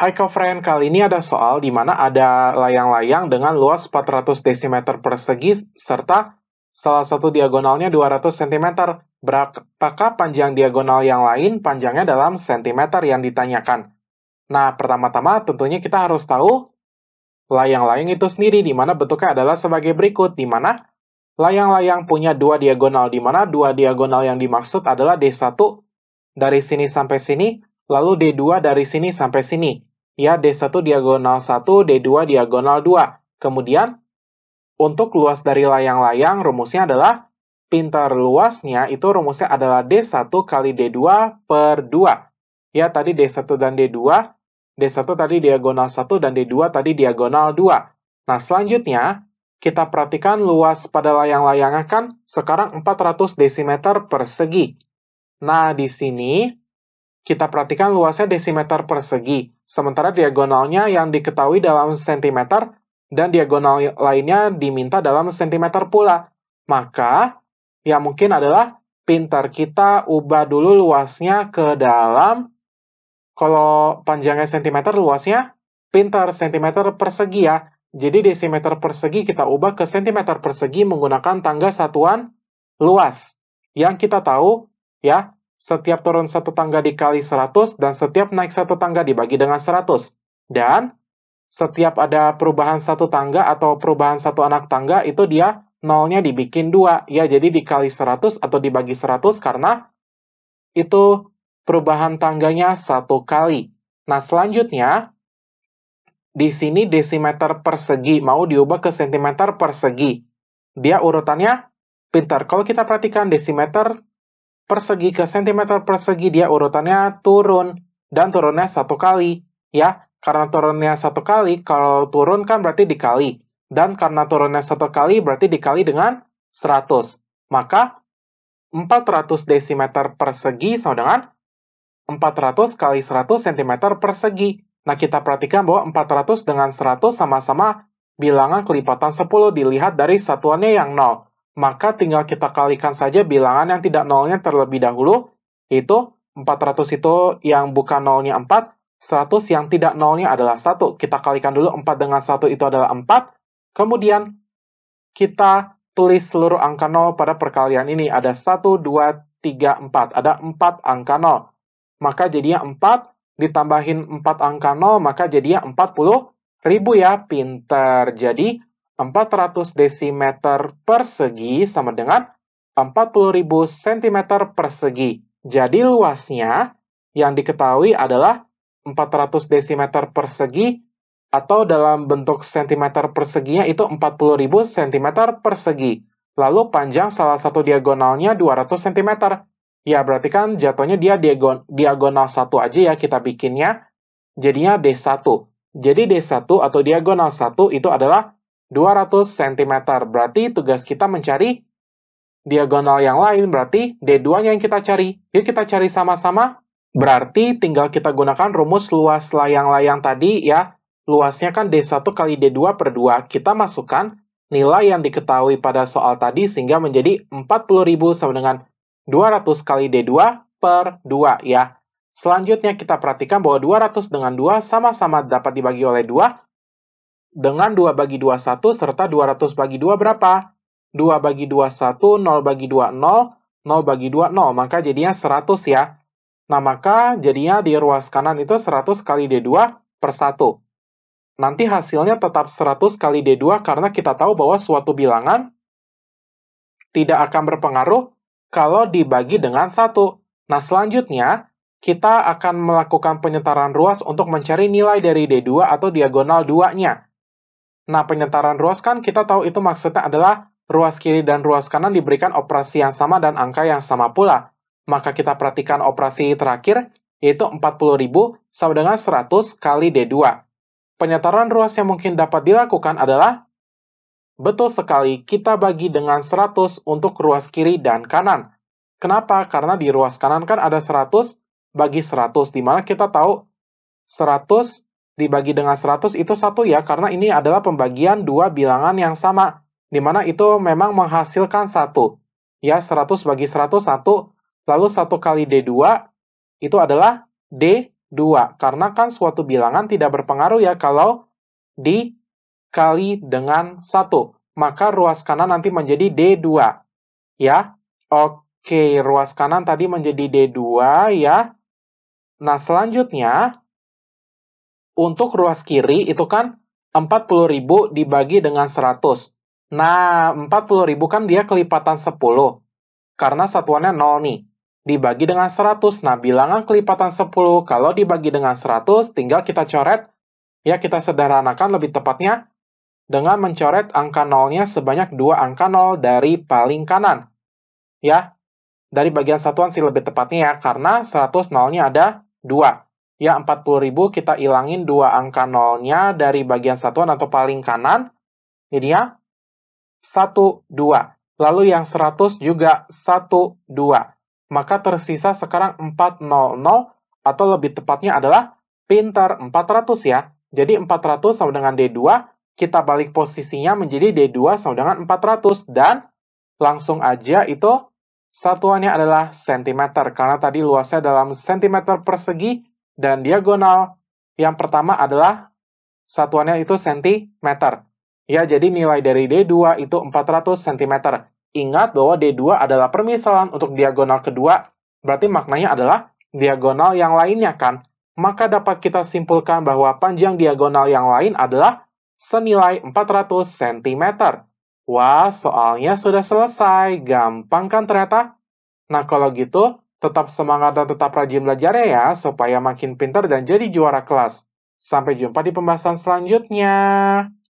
Hai kawan, kali ini ada soal di mana ada layang-layang dengan luas 400 cm persegi serta salah satu diagonalnya 200 cm. Berapakah panjang diagonal yang lain panjangnya dalam cm yang ditanyakan? Nah, pertama-tama tentunya kita harus tahu layang-layang itu sendiri di mana bentuknya adalah sebagai berikut, di mana layang-layang punya dua diagonal, di mana dua diagonal yang dimaksud adalah D1 dari sini sampai sini, lalu D2 dari sini sampai sini ya D1 diagonal 1, D2 diagonal 2. Kemudian, untuk luas dari layang-layang, rumusnya adalah pintar luasnya itu rumusnya adalah D1 kali D2 per 2. Ya, tadi D1 dan D2, D1 tadi diagonal 1 dan D2 tadi diagonal 2. Nah, selanjutnya, kita perhatikan luas pada layang layang kan sekarang 400 desimeter persegi. Nah, di sini kita perhatikan luasnya desimeter persegi sementara diagonalnya yang diketahui dalam sentimeter dan diagonal lainnya diminta dalam sentimeter pula. Maka, yang mungkin adalah pintar kita ubah dulu luasnya ke dalam, kalau panjangnya sentimeter, luasnya pintar sentimeter persegi ya. Jadi desimeter persegi kita ubah ke sentimeter persegi menggunakan tangga satuan luas. Yang kita tahu ya setiap turun satu tangga dikali 100, dan setiap naik satu tangga dibagi dengan 100. Dan setiap ada perubahan satu tangga atau perubahan satu anak tangga, itu dia nolnya dibikin dua. Ya, jadi dikali 100 atau dibagi 100 karena itu perubahan tangganya satu kali. Nah, selanjutnya, di sini desimeter persegi mau diubah ke sentimeter persegi. Dia urutannya pintar. Kalau kita perhatikan desimeter persegi ke sentimeter persegi dia urutannya turun dan turunnya satu kali ya karena turunnya satu kali kalau turun kan berarti dikali dan karena turunnya satu kali berarti dikali dengan 100 maka 400 desimeter persegi sama dengan 400 kali 100 cm persegi nah kita perhatikan bahwa 400 dengan 100 sama-sama bilangan kelipatan 10 dilihat dari satuannya yang 0 maka tinggal kita kalikan saja bilangan yang tidak nolnya terlebih dahulu, yaitu 400 itu yang bukan nolnya 4, 100 yang tidak nolnya adalah 1. Kita kalikan dulu 4 dengan 1 itu adalah 4, kemudian kita tulis seluruh angka nol pada perkalian ini. Ada 1, 2, 3, 4. Ada 4 angka nol. Maka jadinya 4 ditambahin 4 angka nol maka jadinya 40 ribu ya. Pinter. Jadi 400 desimeter persegi sama dengan 40.000 cm persegi. Jadi luasnya yang diketahui adalah 400 desimeter persegi atau dalam bentuk cm perseginya itu 40.000 cm persegi. Lalu panjang salah satu diagonalnya 200 cm. Ya, berarti kan jatuhnya dia diagon diagonal 1 aja ya kita bikinnya. Jadinya D1. Jadi D1 atau diagonal 1 itu adalah 200 cm. Berarti tugas kita mencari diagonal yang lain, berarti d 2 yang kita cari. Yuk kita cari sama-sama. Berarti tinggal kita gunakan rumus luas layang-layang tadi ya. Luasnya kan D1 kali D2 per 2. Kita masukkan nilai yang diketahui pada soal tadi sehingga menjadi 40.000 sama dengan 200 kali D2 per 2 ya. Selanjutnya kita perhatikan bahwa 200 dengan 2 sama-sama dapat dibagi oleh 2 dengan 2 bagi 2 1 serta 200 bagi 2 berapa? 2 bagi 2 1, 0 bagi 2 0, 0 bagi 2 0, maka jadinya 100 ya. Nah, maka jadinya di ruas kanan itu 100 kali D2 per 1. Nanti hasilnya tetap 100 kali D2 karena kita tahu bahwa suatu bilangan tidak akan berpengaruh kalau dibagi dengan 1. Nah, selanjutnya kita akan melakukan penyetaraan ruas untuk mencari nilai dari D2 atau diagonal 2-nya. Nah, penyetaraan ruas kan kita tahu itu maksudnya adalah ruas kiri dan ruas kanan diberikan operasi yang sama dan angka yang sama pula. Maka kita perhatikan operasi terakhir, yaitu 40.000 sama dengan 100 kali D2. Penyetaraan ruas yang mungkin dapat dilakukan adalah Betul sekali, kita bagi dengan 100 untuk ruas kiri dan kanan. Kenapa? Karena di ruas kanan kan ada 100 bagi 100, di mana kita tahu 100 dibagi dengan 100 itu satu ya, karena ini adalah pembagian dua bilangan yang sama, di mana itu memang menghasilkan satu. Ya, 100 bagi 100, 1, lalu 1 kali D2 itu adalah D2, karena kan suatu bilangan tidak berpengaruh ya kalau dikali dengan 1, maka ruas kanan nanti menjadi D2. Ya, oke, ruas kanan tadi menjadi D2 ya. Nah, selanjutnya, untuk ruas kiri itu kan 40.000 dibagi dengan 100. Nah, 40.000 kan dia kelipatan 10. Karena satuannya 0 nih. Dibagi dengan 100. Nah, bilangan kelipatan 10 kalau dibagi dengan 100 tinggal kita coret. Ya, kita sederhanakan lebih tepatnya dengan mencoret angka 0-nya sebanyak 2 angka 0 dari paling kanan. Ya, dari bagian satuan sih lebih tepatnya ya, karena 100 0-nya ada 2. Ya, 40.000 kita ilangin dua angka nolnya dari bagian satuan atau paling kanan. Ini dia. 1, 2. Lalu yang 100 juga 1, 2. Maka tersisa sekarang 400 atau lebih tepatnya adalah pintar 400 ya. Jadi 400 sama dengan D2, kita balik posisinya menjadi D2 sama dengan 400 dan langsung aja itu satuannya adalah sentimeter karena tadi luasnya dalam sentimeter persegi dan diagonal. Yang pertama adalah satuannya itu sentimeter. Ya, jadi nilai dari D2 itu 400 cm. Ingat bahwa D2 adalah permisalan untuk diagonal kedua, berarti maknanya adalah diagonal yang lainnya kan. Maka dapat kita simpulkan bahwa panjang diagonal yang lain adalah senilai 400 cm. Wah, soalnya sudah selesai. Gampang kan ternyata? Nah, kalau gitu, Tetap semangat dan tetap rajin belajar ya, supaya makin pintar dan jadi juara kelas. Sampai jumpa di pembahasan selanjutnya.